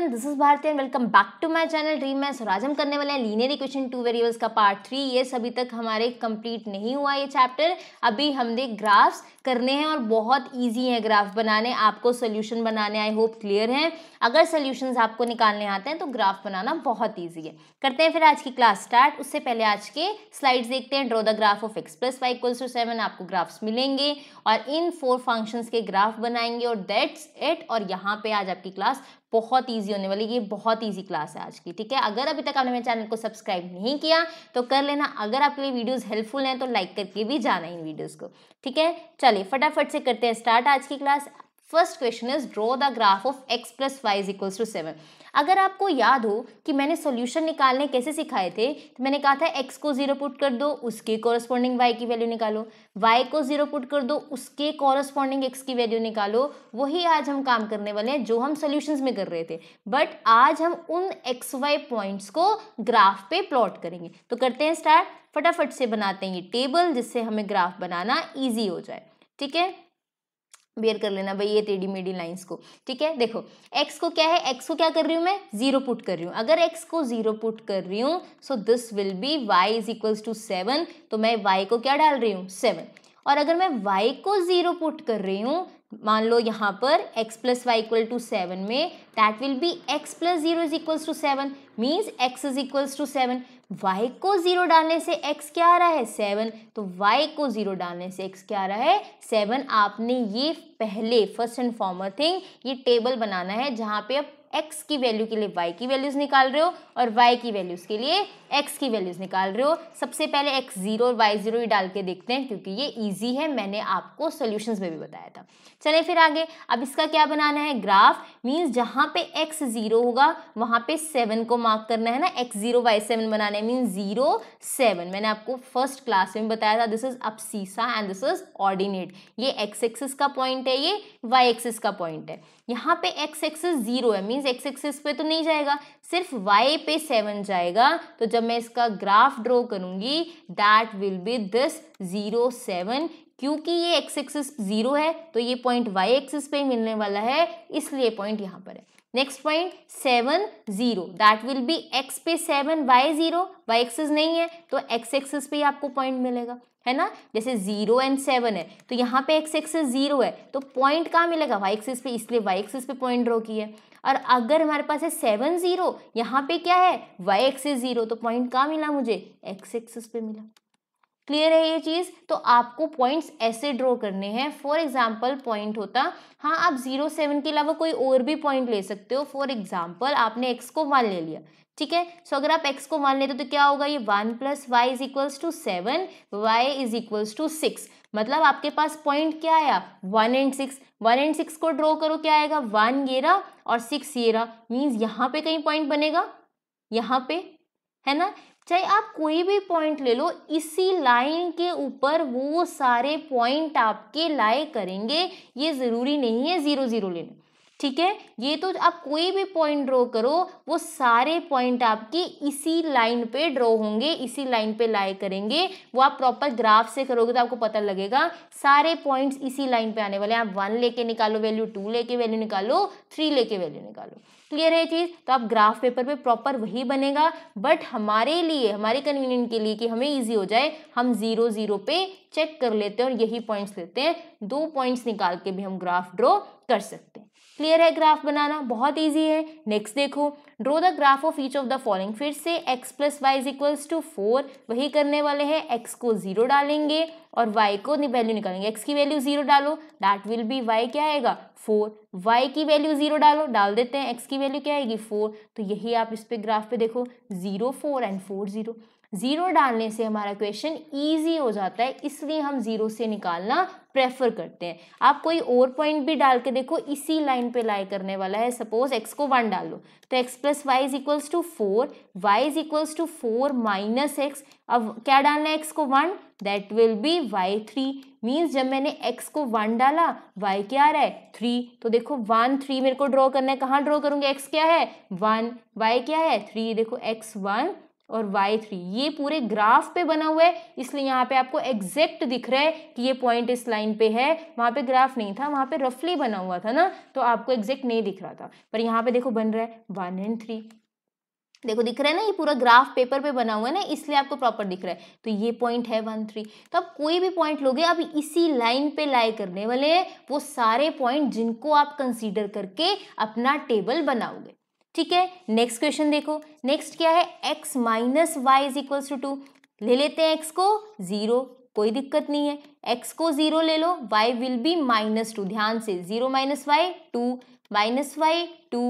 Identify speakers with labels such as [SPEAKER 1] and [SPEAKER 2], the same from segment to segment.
[SPEAKER 1] everyone this is Bharti and welcome back to my channel dream मैं सुराज हम करने वाले हैं लीनियर इक्वेशन टू वेरिएबल्स का पार्ट थ्री ये सभी तक हमारे कंप्लीट नहीं हुआ ये चैप्टर अभी हमने ग्राफ्स करने हैं और बहुत इजी है ग्राफ बनाने आपको सोल्यूशन बनाने आई होप क्लियर है अगर सोल्यूशन आपको निकालने आते हैं तो ग्राफ बनाना बहुत ईजी है करते हैं फिर आज की क्लास स्टार्ट उससे पहले आज के स्लाइड देखते हैं draw the graph of x plus y equals to seven आपको ग्राफ्स मिलेंगे और इन फोर फंक्शंस के ग्राफ बनाएंगे और दैट्स इट और यहाँ पे आज आपकी क्लास बहुत ईजी होने वाली ये बहुत ईजी क्लास है आज की ठीक है अगर अभी तक आपने मेरे चैनल को सब्सक्राइब नहीं किया तो कर लेना अगर आपके लिए वीडियोज़ हेल्पफुल हैं तो लाइक करके भी जाना इन वीडियोज़ को ठीक है चलिए फटाफट से करते हैं स्टार्ट आज की class first question is draw the graph of x plus y is equals to seven अगर आपको याद हो कि मैंने सॉल्यूशन निकालने कैसे सिखाए थे तो मैंने कहा था एक्स को जीरो पुट कर दो उसके कॉरस्पॉन्डिंग वाई की वैल्यू निकालो वाई को जीरो पुट कर दो उसके कॉरस्पॉन्डिंग एक्स की वैल्यू निकालो वही आज हम काम करने वाले हैं जो हम सोल्यूशन में कर रहे थे बट आज हम उन एक्स वाई पॉइंट्स को ग्राफ पे प्लॉट करेंगे तो करते हैं स्टार्ट फटाफट से बनाते हैं ये टेबल जिससे हमें ग्राफ बनाना ईजी हो जाए ठीक है बेयर कर लेना भाई ये टेढ़ी मेढ़ी लाइंस को ठीक है देखो एक्स को क्या है एक्स को क्या कर रही हूँ मैं जीरो पुट कर रही हूँ अगर एक्स को जीरो पुट कर रही हूँ so this will be y is equals to seven तो मैं वाई को क्या डाल रही हूँ सेवन और अगर मैं वाई को जीरो पुट कर रही हूँ मान लो यहाँ पर x plus y equal to seven में that will be x plus zero is equals to seven means x is equals to seven y को जीरो डालने से x क्या आ रहा है सेवन तो y को जीरो डालने से x क्या आ रहा है सेवन आपने ये पहले फर्स्ट एंड फॉर्मर थिंग ये टेबल बनाना है जहाँ पे आप एक्स की वैल्यू के लिए वाई की वैल्यूज़ निकाल रहे हो और वाई की वैल्यूज़ के लिए एक्स की वैल्यूज़ निकाल रहे हो सबसे पहले एक्स ज़ीरो और वाई ज़ीरो ही डाल के देखते हैं क्योंकि ये ईजी है मैंने आपको सोल्यूशन में भी बताया था चले फिर आगे अब इसका क्या बनाना है ग्राफ मीन्स जहाँ पे एक्स ज़ीरो होगा वहाँ पे सेवन को मार्क करना है ना एक्स ज़ीरो वाई सेवन बनाना है मीन्स ज़ीरो सेवन मैंने आपको फर्स्ट क्लास में बताया था this is abscissa and this is ordinate ये एक्स एक्सिस का पॉइंट है ये वाई एक्सिस का पॉइंट है यहाँ पे एक्स एक्सेस जीरो है मीन्स एक्स एक्सेस पे तो नहीं जाएगा सिर्फ वाई पे सेवन जाएगा तो जब मैं इसका ग्राफ ड्रॉ करूंगी that will be this zero seven क्योंकि ये एक्स एक्सेस जीरो है तो ये पॉइंट वाई एक्सेस पे मिलने वाला है इसलिए पॉइंट यहाँ पर है next point seven zero that will be x पे seven y zero y axis नहीं है तो एक्स एक्सेस पे आपको पॉइंट मिलेगा है ना जैसे जीरो एंड सेवन है तो यहाँ पे एक्स एक्सेस जीरो है तो पॉइंट कहाँ मिलेगा वाई एक्सेस पे इसलिए वाई एक्सेस पे पॉइंट ड्रॉ किया है और अगर हमारे पास है सेवन जीरो यहाँ पे क्या है वाई एक्सेस जीरो तो पॉइंट कहाँ मिला मुझे एक्स एक्सेस पे मिला क्लियर है ये चीज़ तो आपको पॉइंट्स ऐसे ड्रॉ करने हैं फॉर एग्जाम्पल पॉइंट होता हाँ आप जीरो सेवन के अलावा कोई और भी पॉइंट ले सकते हो फॉर एग्जाम्पल आपने एक्स को वन ले लिया ठीक है सो अगर आप एक्स को वन लेते तो क्या होगा ये one plus y is equals to seven y is equals to six मतलब आपके पास पॉइंट क्या आया one and six one and six को ड्रॉ करो क्या आएगा वन ये रहा और सिक्स ये रहा मीन्स यहाँ पे कहीं पॉइंट बनेगा यहाँ पे है ना चाहे आप कोई भी पॉइंट ले लो इसी लाइन के ऊपर वो सारे पॉइंट आपके लाए करेंगे ये ज़रूरी नहीं है ज़ीरो ज़ीरो लेना ठीक है ये तो आप कोई भी पॉइंट ड्रॉ करो वो सारे पॉइंट आपके इसी लाइन पे ड्रॉ होंगे इसी लाइन पे लाए करेंगे वो आप प्रॉपर ग्राफ से करोगे तो आपको पता लगेगा सारे पॉइंट्स इसी लाइन पे आने वाले हैं आप वन लेके निकालो वैल्यू टू लेके वैल्यू निकालो थ्री लेके वैल्यू निकालो क्लियर है चीज़ तो आप ग्राफ पेपर पे प्रॉपर वही बनेगा बट हमारे लिए हमारे कन्वीनियंट के लिए कि हमें ईजी हो जाए हम ज़ीरो ज़ीरो पे चेक कर लेते हैं और यही पॉइंट्स लेते हैं दो पॉइंट्स निकाल के भी हम ग्राफ ड्रॉ कर सकते हैं क्लियर है ग्राफ बनाना बहुत ईजी है नेक्स्ट देखो draw the graph of each of the following फिर से x plus y is equals to four वही करने वाले हैं एक्स को जीरो डालेंगे और वाई को वैल्यू निकालेंगे एक्स की वैल्यू जीरो डालो दैट विल बी वाई क्या आएगा फोर वाई की वैल्यू जीरो डालो डाल देते हैं एक्स की वैल्यू क्या आएगी फोर तो यही आप इस पे ग्राफ पे देखो zero four and four zero zero डालने से हमारा क्वेश्चन ईजी हो जाता है इसलिए हम जीरो से निकालना प्रेफर करते हैं आप कोई और पॉइंट भी डाल के देखो इसी लाइन पे लाई करने वाला है सपोज एक्स को वन डालो तो x plus y is equals to four y is equals to four minus x अब क्या डालना है एक्स को one that will be y three means जब मैंने एक्स को वन डाला वाई क्या आ रहा है थ्री तो देखो वन थ्री मेरे को ड्रॉ करना है कहाँ ड्रॉ करूँगी एक्स क्या है वन वाई क्या है थ्री देखो एक्स वन और वाई थ्री ये पूरे ग्राफ पे बना हुआ है इसलिए यहाँ पे आपको एग्जैक्ट दिख रहा है कि ये पॉइंट इस लाइन पे है वहाँ पे ग्राफ नहीं था वहाँ पे रफली बना हुआ था ना तो आपको एग्जैक्ट नहीं दिख रहा था पर यहाँ पे देखो बन रहा है वन एंड थ्री देखो दिख रहा है ना ये पूरा ग्राफ पेपर पे बना हुआ है ना इसलिए आपको प्रॉपर दिख रहा है तो ये पॉइंट है वन थ्री तो आप कोई भी पॉइंट लोगे आप इसी लाइन पे लाई करने वाले हैं वो सारे पॉइंट जिनको आप कंसीडर करके अपना टेबल बनाओगे ठीक है नेक्स्ट क्वेश्चन देखो नेक्स्ट क्या है x minus y is equals to two ले लेते हैं एक्स को जीरो कोई दिक्कत नहीं है एक्स को जीरो ले लो y will be minus two ध्यान से zero minus y two minus y two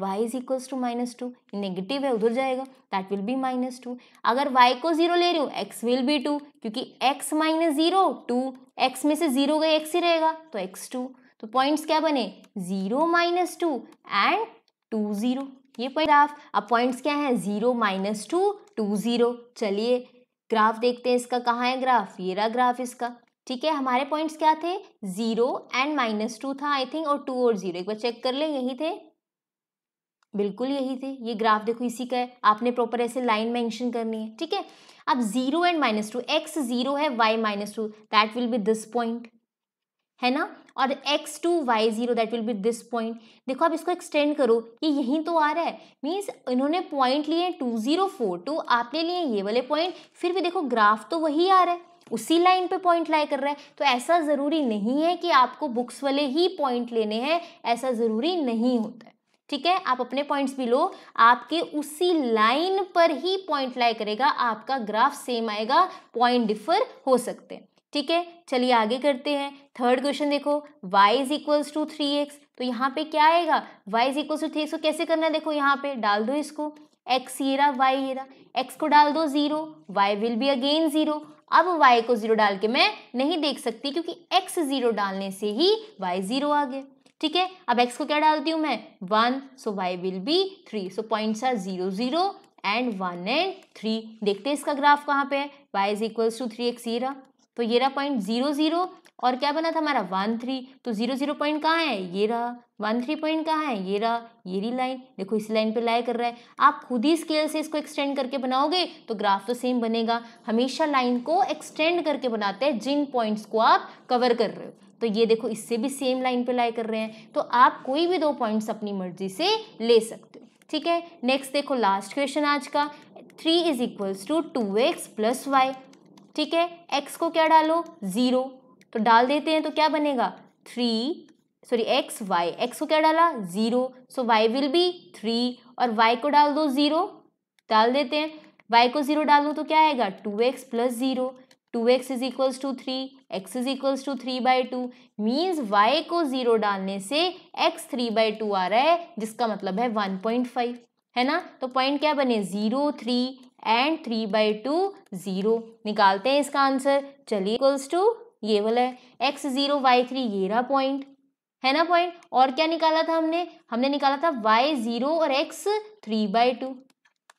[SPEAKER 1] y is equals to minus two negative है उधर जाएगा that will be minus two अगर वाई को जीरो ले रही हूँ एक्स विल बी टू क्योंकि x minus zero two x में से जीरो गए एक्स ही रहेगा तो एक्स टू तो पॉइंट्स क्या बने zero minus two and two zero ये पॉइंट ग्राफ अब पॉइंट्स क्या हैं zero minus two two zero चलिए ग्राफ देखते हैं इसका कहाँ है ग्राफ ये रहा ग्राफ इसका ठीक है हमारे पॉइंट्स क्या थे ज़ीरो एंड माइनस टू था आई थिंक और टू और ज़ीरो एक बार चेक कर लें यही थे बिल्कुल यही थे ये ग्राफ देखो इसी का है आपने प्रॉपर ऐसे लाइन मेंशन करनी है ठीक है अब zero and minus two x zero है y minus two that will be this point है ना और x two y zero that will be this point देखो आप इसको एक्सटेंड करो ये यहीं तो आ रहा है मीन्स इन्होंने पॉइंट लिए टू जीरो फोर टू आपने लिए ये वाले पॉइंट फिर भी देखो ग्राफ तो वही आ रहा है उसी लाइन पे पॉइंट लाई कर रहा है तो ऐसा ज़रूरी नहीं है कि आपको बुक्स वाले ही पॉइंट लेने हैं ऐसा ज़रूरी नहीं होता है ठीक है आप अपने पॉइंट्स भी लो आपके उसी लाइन पर ही पॉइंट लाई करेगा आपका ग्राफ सेम आएगा पॉइंट डिफर हो सकते हैं ठीक है चलिए आगे करते हैं थर्ड क्वेश्चन देखो y is equals to three x तो यहाँ पे क्या आएगा y is equals to three x को कैसे करना है देखो यहाँ पे डाल दो इसको x ये रहा y ये रहा x को डाल दो zero y will be again zero अब y को जीरो डाल के मैं नहीं देख सकती क्योंकि x जीरो डालने से ही y जीरो आ गया ठीक है अब x को क्या डालती हूँ मैं one so y will be three so points are zero zero and one and three देखते हैं इसका ग्राफ कहाँ पे है y is equals to three x ये रहा तो ये रहा पॉइंट जीरो जीरो और क्या बना था हमारा वन थ्री तो जीरो जीरो पॉइंट कहाँ है ये रहा वन थ्री पॉइंट कहाँ है ये रहा ये रही लाइन देखो इस लाइन पे लाई कर रहा है आप खुद ही स्केल से इसको एक्सटेंड करके बनाओगे तो ग्राफ तो सेम बनेगा हमेशा लाइन को एक्सटेंड करके बनाते हैं जिन पॉइंट्स को आप कवर कर रहे हो तो ये देखो इससे भी सेम लाइन पे लाई कर रहे हैं तो आप कोई भी दो पॉइंट्स अपनी मर्जी से ले सकते हो ठीक है नेक्स्ट देखो लास्ट क्वेश्चन आज का three is equals to two x plus y ठीक है एक्स को क्या डालो ज़ीरो तो डाल देते हैं तो क्या बनेगा three sorry x y x को क्या डाला zero so y will be three और वाई को डाल दो ज़ीरो डाल देते हैं वाई को ज़ीरो डालो तो क्या आएगा two x plus zero two x is equals to three x is equals to three by two means y को ज़ीरो डालने से एक्स थ्री बाई टू आ रहा है जिसका मतलब है वन पॉइंट फाइव है ना तो पॉइंट क्या बने zero three and three by two zero निकालते हैं इसका आंसर चलिए इक्वल्स टू ये वाला है एक्स ज़ीरो वाई थ्री ये रहा पॉइंट है ना पॉइंट और क्या निकाला था हमने हमने निकाला था वाई ज़ीरो और एक्स थ्री बाई टू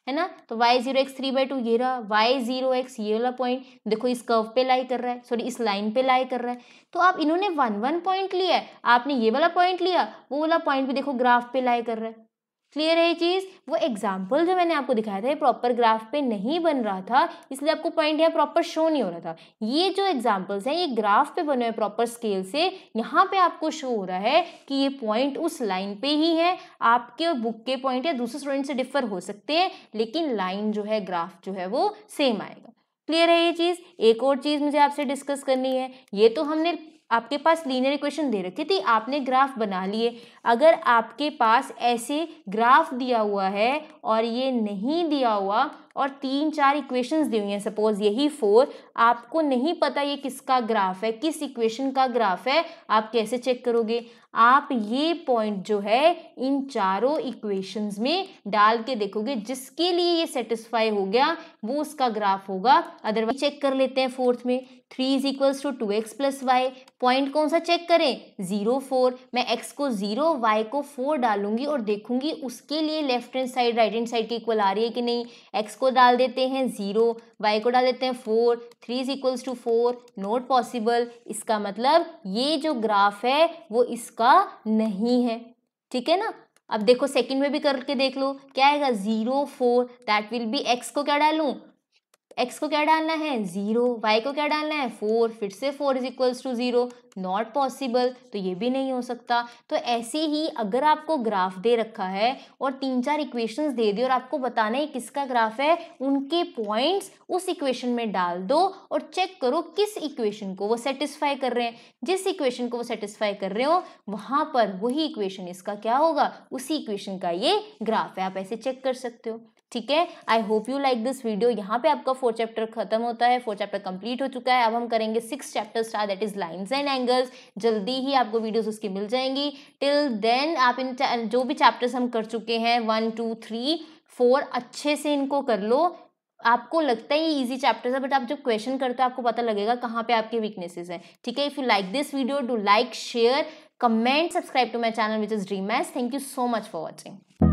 [SPEAKER 1] है ना तो y zero x three by two ये रहा वाई जीरो एक्स ये वाला पॉइंट देखो इस कर्व पे लाई कर रहा है सॉरी इस लाइन पे लाई कर रहा है तो आप इन्होंने वन वन पॉइंट लिया है आपने ये वाला पॉइंट लिया वो वाला पॉइंट भी देखो ग्राफ पे लाई कर रहा है क्लियर है ये चीज़ वो एग्जाम्पल जो मैंने आपको दिखाया था ये प्रॉपर ग्राफ पे नहीं बन रहा था इसलिए आपको पॉइंट यहाँ प्रॉपर शो नहीं हो रहा था ये जो एग्जाम्पल्स हैं ये ग्राफ पे बने हुए प्रॉपर स्केल से यहाँ पे आपको शो हो रहा है कि ये पॉइंट उस लाइन पे ही है आपके बुक के पॉइंट या दूसरे स्टूडेंट से डिफर हो सकते हैं लेकिन लाइन जो है ग्राफ जो है वो सेम आएगा क्लियर है ये चीज़ एक और चीज़ मुझे आपसे डिस्कस करनी है ये तो हमने आपके पास लीनियर इक्वेशन दे रखी थी आपने ग्राफ बना लिए अगर आपके पास ऐसे ग्राफ दिया हुआ है और ये नहीं दिया हुआ और तीन चार इक्वेशंस दी हुई हैं सपोज यही फोर आपको नहीं पता ये किसका ग्राफ है किस इक्वेशन का ग्राफ है आप कैसे चेक करोगे आप ये पॉइंट जो है इन चारों इक्वेशंस में डाल के देखोगे जिसके लिए ये सेटिस्फाई हो गया वो उसका ग्राफ होगा अदरवाइज चेक कर लेते हैं फोर्थ में three is equals to two x plus y point कौन सा चेक करें जीरो फोर मैं एक्स को जीरो वाई को फोर डालूंगी और देखूंगी उसके लिए left hand side right hand side की इक्वल आ रही है कि नहीं एक्स को डाल देते हैं जीरो वाई को डाल देते हैं four three is equals to four not possible इसका मतलब ये जो ग्राफ है वो इसका नहीं है ठीक है ना अब देखो सेकंड में भी करके देख लो क्या आएगा zero four that will be x को क्या डालूँ एक्स को क्या डालना है ज़ीरो वाई को क्या डालना है फोर फिर से four is equals to zero not possible तो ये भी नहीं हो सकता तो ऐसे ही अगर आपको ग्राफ दे रखा है और तीन चार इक्वेशंस दे दी और आपको बताना है किसका ग्राफ है उनके पॉइंट्स उस इक्वेशन में डाल दो और चेक करो किस इक्वेशन को वो सेटिस्फाई कर रहे हैं जिस इक्वेशन को वो सेटिस्फाई कर रहे हो वहाँ पर वही इक्वेशन इसका क्या होगा उसी इक्वेशन का ये ग्राफ है आप ऐसे चेक कर सकते हो ठीक है I hope you like this video यहाँ पे आपका फोर चैप्टर खत्म होता है फोर चैप्टर कंप्लीट हो चुका है अब हम करेंगे six chapter star that is lines and angles जल्दी ही आपको वीडियोस उसकी मिल जाएंगी टिल देन आप इन जो भी चैप्टर्स हम कर चुके हैं वन टू थ्री फोर अच्छे से इनको कर लो आपको लगता है ये इजी चैप्टर्स है बट आप जब क्वेश्चन करते हो आपको पता लगेगा कहाँ पे आपके वीकनेसेस हैं ठीक है if you like this video do like share comment subscribe to my channel which is dream thank you so much for watching